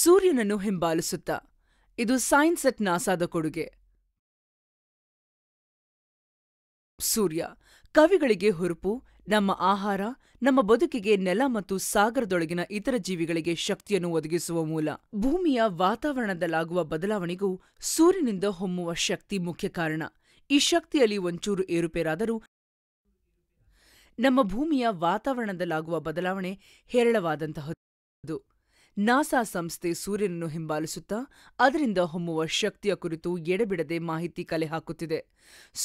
ಸೂರ್ಯನನ್ನು ಹಿಂಬಾಲಿಸುತ್ತ ಇದು science at ನಾಸಾದ ಕೊಡುಗೆ ಸೂರ್ಯ ಕವಿಗಳಿಗೆ ಹುರುಪು ನಮ್ಮ ಆಹಾರ ನಮ್ಮ ಬದುಕಿಗೆ ನೆಲ ಮತ್ತು ಸಾಗರದೊಳಗಿನ ಇತರ ಜೀವಿಗಳಿಗೆ ಶಕ್ತಿಯನ್ನು ಒದಗಿಸುವ ಮೂಲ ಭೂಮಿಯ ವಾತಾವರಣದಲ್ಲಾಗುವ ಬದಲಾವಣೆಗೂ ಸೂರ್ಯನಿಂದ ಹೊಮ್ಮುವ ಶಕ್ತಿ ಮುಖ್ಯ ಕಾರಣ ಈ ಶಕ್ತಿಯಲ್ಲಿ ಒಂಚೂರು ಏರುಪೇರಾದರೂ ನಮ್ಮ ಭೂಮಿಯ ವಾತಾವರಣದಲ್ಲಾಗುವ ಬದಲಾವಣೆ ಹೇರಳವಾದಂತಹ ನಾಸಾ ಸಂಸ್ಥೆ ಸೂರ್ಯನನ್ನು ಹಿಂಬಾಲಿಸುತ್ತಾ ಅದರಿಂದ ಹೊಮ್ಮುವ ಶಕ್ತಿಯ ಕುರಿತು ಎಡೆಬಿಡದೆ ಮಾಹಿತಿ ಕಲೆ ಹಾಕುತ್ತಿದೆ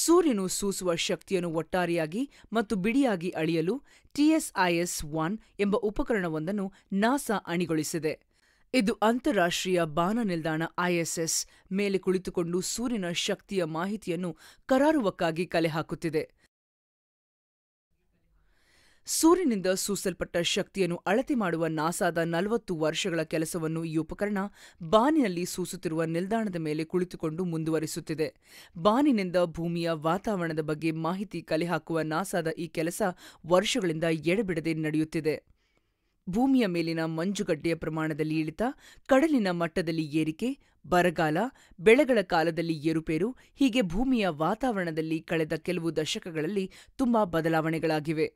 ಸೂರ್ಯನು ಸೂಸುವ ಶಕ್ತಿಯನ್ನು ಒಟ್ಟಾರೆಯಾಗಿ ಮತ್ತು ಬಿಡಿಯಾಗಿ ಅಳೆಯಲು ಟಿಎಸ್ಐಎಸ್ ಒನ್ ಎಂಬ ಉಪಕರಣವೊಂದನ್ನು ನಾಸಾ ಅಣಿಗೊಳಿಸಿದೆ ಇದು ಅಂತಾರಾಷ್ಟ್ರೀಯ ಬಾನ ನಿಲ್ದಾಣ ಐಎಸ್ಎಸ್ ಮೇಲೆ ಕುಳಿತುಕೊಂಡು ಸೂರ್ಯನ ಶಕ್ತಿಯ ಮಾಹಿತಿಯನ್ನು ಕರಾರುವಕ್ಕಾಗಿ ಕಲೆ ಹಾಕುತ್ತಿದೆ ಸೂರ್ಯನಿಂದ ಸೂಸಲ್ಪಟ್ಟ ಶಕ್ತಿಯನ್ನು ಅಳತೆ ಮಾಡುವ ನಾಸಾದ ನಲವತ್ತು ವರ್ಷಗಳ ಕೆಲಸವನ್ನು ಈ ಉಪಕರಣ ಬಾನಿನಲ್ಲಿ ಸೂಸುತ್ತಿರುವ ನಿಲ್ದಾಣದ ಮೇಲೆ ಕುಳಿತುಕೊಂಡು ಮುಂದುವರಿಸುತ್ತಿದೆ ಬಾನಿನಿಂದ ಭೂಮಿಯ ವಾತಾವರಣದ ಬಗ್ಗೆ ಮಾಹಿತಿ ಕಲೆಹಾಕುವ ನಾಸಾದ ಈ ಕೆಲಸ ವರ್ಷಗಳಿಂದ ಎಡೆಬಿಡದೆ ನಡೆಯುತ್ತಿದೆ ಭೂಮಿಯ ಮೇಲಿನ ಮಂಜುಗಡ್ಡೆಯ ಪ್ರಮಾಣದಲ್ಲಿ ಇಳಿತ ಕಡಲಿನ ಮಟ್ಟದಲ್ಲಿ ಏರಿಕೆ ಬರಗಾಲ ಬೆಳೆಗಳ ಕಾಲದಲ್ಲಿ ಏರುಪೇರು ಹೀಗೆ ಭೂಮಿಯ ವಾತಾವರಣದಲ್ಲಿ ಕಳೆದ ಕೆಲವು ದಶಕಗಳಲ್ಲಿ ತುಂಬಾ ಬದಲಾವಣೆಗಳಾಗಿವೆ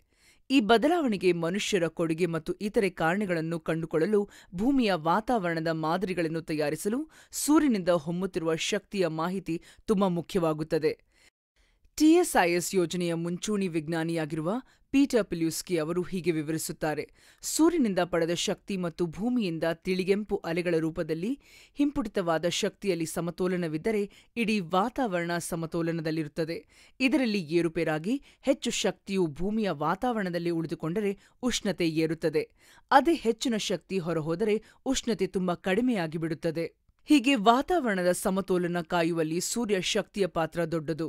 ಈ ಬದಲಾವಣೆಗೆ ಮನುಷ್ಯರ ಕೊಡುಗೆ ಮತ್ತು ಇತರೆ ಕಾರಣಗಳನ್ನು ಕಂಡುಕೊಳ್ಳಲು ಭೂಮಿಯ ವಾತಾವರಣದ ಮಾದರಿಗಳನ್ನು ತಯಾರಿಸಲು ಸೂರ್ಯನಿಂದ ಹೊಮ್ಮುತ್ತಿರುವ ಶಕ್ತಿಯ ಮಾಹಿತಿ ತುಂಬಾ ಮುಖ್ಯವಾಗುತ್ತದೆ ಟಿಎಸ್ಐಎಸ್ ಯೋಜನೆಯ ಮುಂಚೂಣಿ ವಿಜ್ಞಾನಿಯಾಗಿರುವ ಪೀಟರ್ ಪಿಲ್ಯೂಸ್ಕಿ ಅವರು ಹೀಗೆ ವಿವರಿಸುತ್ತಾರೆ ಸೂರ್ಯನಿಂದ ಪಡೆದ ಶಕ್ತಿ ಮತ್ತು ಭೂಮಿಯಿಂದ ತಿಳಿಗೆಂಪು ಅಲೆಗಳ ರೂಪದಲ್ಲಿ ಹಿಂಪುಟಿತವಾದ ಶಕ್ತಿಯಲ್ಲಿ ಸಮತೋಲನವಿದ್ದರೆ ಇಡೀ ವಾತಾವರಣ ಸಮತೋಲನದಲ್ಲಿರುತ್ತದೆ ಇದರಲ್ಲಿ ಏರುಪೇರಾಗಿ ಹೆಚ್ಚು ಶಕ್ತಿಯು ಭೂಮಿಯ ವಾತಾವರಣದಲ್ಲಿ ಉಳಿದುಕೊಂಡರೆ ಉಷ್ಣತೆ ಏರುತ್ತದೆ ಅದೇ ಹೆಚ್ಚಿನ ಶಕ್ತಿ ಹೊರಹೋದರೆ ಉಷ್ಣತೆ ತುಂಬಾ ಕಡಿಮೆಯಾಗಿಬಿಡುತ್ತದೆ ಹೀಗೆ ವಾತಾವರಣದ ಸಮತೋಲನ ಕಾಯುವಲ್ಲಿ ಸೂರ್ಯ ಶಕ್ತಿಯ ಪಾತ್ರ ದೊಡ್ಡದು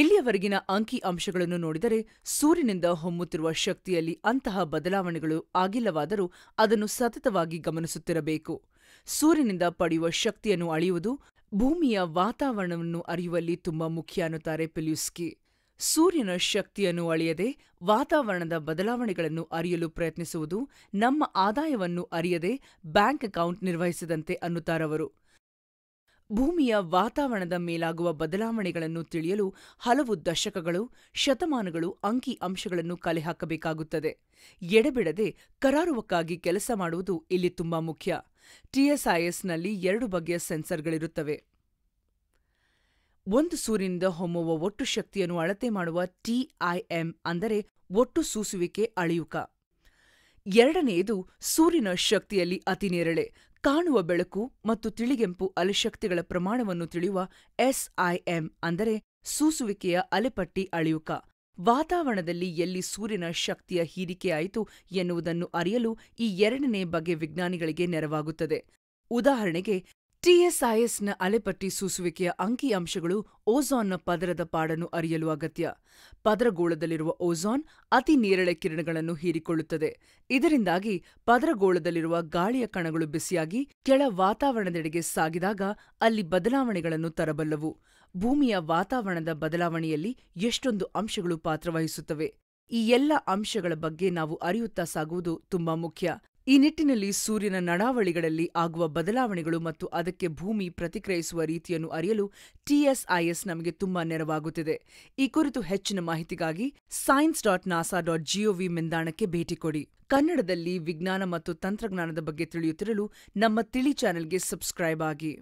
ಇಲ್ಲಿಯವರೆಗಿನ ಅಂಕಿ ಅಂಶಗಳನ್ನು ನೋಡಿದರೆ ಸೂರ್ಯನಿಂದ ಹೊಮ್ಮುತ್ತಿರುವ ಶಕ್ತಿಯಲ್ಲಿ ಅಂತಹ ಬದಲಾವಣೆಗಳು ಆಗಿಲ್ಲವಾದರೂ ಅದನ್ನು ಸತತವಾಗಿ ಗಮನಿಸುತ್ತಿರಬೇಕು ಸೂರ್ಯನಿಂದ ಪಡೆಯುವ ಶಕ್ತಿಯನ್ನು ಅಳೆಯುವುದು ಭೂಮಿಯ ವಾತಾವರಣವನ್ನು ಅರಿಯುವಲ್ಲಿ ತುಂಬಾ ಮುಖ್ಯ ಅನ್ನುತ್ತಾರೆ ಪಿಲ್ಯೂಸ್ಕಿ ಸೂರ್ಯನ ಶಕ್ತಿಯನ್ನು ಅಳೆಯದೆ ವಾತಾವರಣದ ಬದಲಾವಣೆಗಳನ್ನು ಅರಿಯಲು ಪ್ರಯತ್ನಿಸುವುದು ನಮ್ಮ ಆದಾಯವನ್ನು ಅರಿಯದೆ ಬ್ಯಾಂಕ್ ಅಕೌಂಟ್ ನಿರ್ವಹಿಸದಂತೆ ಅನ್ನುತ್ತಾರವರು ಭೂಮಿಯ ವಾತಾವರಣದ ಮೇಲಾಗುವ ಬದಲಾವಣೆಗಳನ್ನು ತಿಳಿಯಲು ಹಲವು ದಶಕಗಳು ಶತಮಾನಗಳು ಅಂಕಿ ಅಂಶಗಳನ್ನು ಕಲೆಹಾಕಬೇಕಾಗುತ್ತದೆ ಎಡೆಬಿಡದೆ ಕರಾರುವಕ್ಕಾಗಿ ಕೆಲಸ ಮಾಡುವುದು ಇಲ್ಲಿ ತುಂಬಾ ಮುಖ್ಯ ಟಿಎಸ್ಐಎಸ್ನಲ್ಲಿ ಎರಡು ಬಗೆಯ ಸೆನ್ಸರ್ಗಳಿರುತ್ತವೆ ಒಂದು ಸೂರ್ಯನಿಂದ ಹೊಮ್ಮುವ ಒಟ್ಟು ಶಕ್ತಿಯನ್ನು ಅಳತೆ ಮಾಡುವ ಟಿಐಎಂ ಅಂದರೆ ಒಟ್ಟು ಸೂಸುವಿಕೆ ಅಳಿಯುಕ ಎರಡನೆಯದು ಸೂರ್ಯನ ಶಕ್ತಿಯಲ್ಲಿ ಅತಿನೇರಳೆ ಕಾಣುವ ಬೆಳಕು ಮತ್ತು ತಿಳಿಗೆಂಪು ಅಲೆಶಕ್ತಿಗಳ ಪ್ರಮಾಣವನ್ನು ತಿಳಿಯುವ ಎಸ್ಐಎಂ ಅಂದರೆ ಸೂಸುವಿಕೆಯ ಅಲೆಪಟ್ಟಿ ಅಳಿಯುಕ ವಾತಾವರಣದಲ್ಲಿ ಎಲ್ಲಿ ಸೂರ್ಯನ ಶಕ್ತಿಯ ಹೀರಿಕೆಯಾಯಿತು ಎನ್ನುವುದನ್ನು ಅರಿಯಲು ಈ ಎರಡನೇ ಬಗೆ ವಿಜ್ಞಾನಿಗಳಿಗೆ ನೆರವಾಗುತ್ತದೆ ಉದಾಹರಣೆಗೆ ಟಿಎಸ್ಐಎಸ್ನ ಅಲೆಪಟ್ಟಿ ಸೂಸುವಿಕೆಯ ಅಂಕಿಅಂಶಗಳು ಓಜಾನ್ನ ಪದರದ ಪಾಡನ್ನು ಅರಿಯಲು ಅಗತ್ಯ ಪದರಗೋಳದಲ್ಲಿರುವ ಓಜಾನ್ ಅತಿ ನೇರಳೆ ಕಿರಣಗಳನ್ನು ಹೀರಿಕೊಳ್ಳುತ್ತದೆ ಇದರಿಂದಾಗಿ ಪದರಗೋಳದಲ್ಲಿರುವ ಗಾಳಿಯ ಕಣಗಳು ಬಿಸಿಯಾಗಿ ಕೆಳ ವಾತಾವರಣದೆಡೆಗೆ ಸಾಗಿದಾಗ ಅಲ್ಲಿ ಬದಲಾವಣೆಗಳನ್ನು ತರಬಲ್ಲವು ಭೂಮಿಯ ವಾತಾವರಣದ ಬದಲಾವಣೆಯಲ್ಲಿ ಎಷ್ಟೊಂದು ಅಂಶಗಳು ಪಾತ್ರವಹಿಸುತ್ತವೆ ಈ ಎಲ್ಲ ಅಂಶಗಳ ಬಗ್ಗೆ ನಾವು ಅರಿಯುತ್ತಾ ಸಾಗುವುದು ತುಂಬಾ ಮುಖ್ಯ ಈ ನಿಟ್ಟಿನಲ್ಲಿ ಸೂರ್ಯನ ನಡಾವಳಿಗಳಲ್ಲಿ ಆಗುವ ಬದಲಾವಣೆಗಳು ಮತ್ತು ಅದಕ್ಕೆ ಭೂಮಿ ಪ್ರತಿಕ್ರಿಯಿಸುವ ರೀತಿಯನ್ನು ಅರಿಯಲು ಟಿಎಸ್ಐಎಸ್ ನಮಗೆ ತುಂಬಾ ನೆರವಾಗುತ್ತಿದೆ ಈ ಕುರಿತು ಹೆಚ್ಚಿನ ಮಾಹಿತಿಗಾಗಿ science dot NASA dot G O V ಮಿಂದಾಣಕ್ಕೆ ಭೇಟಿ ಕೊಡಿ ಕನ್ನಡದಲ್ಲಿ ವಿಜ್ಞಾನ ಮತ್ತು ತಂತ್ರಜ್ಞಾನದ ಬಗ್ಗೆ ತಿಳಿಯುತ್ತಿರಲು ನಮ್ಮ ತಿಳಿ ಚಾನೆಲ್ಗೆ ಸಬ್ಸ್ಕ್ರೈಬ್ ಆಗಿ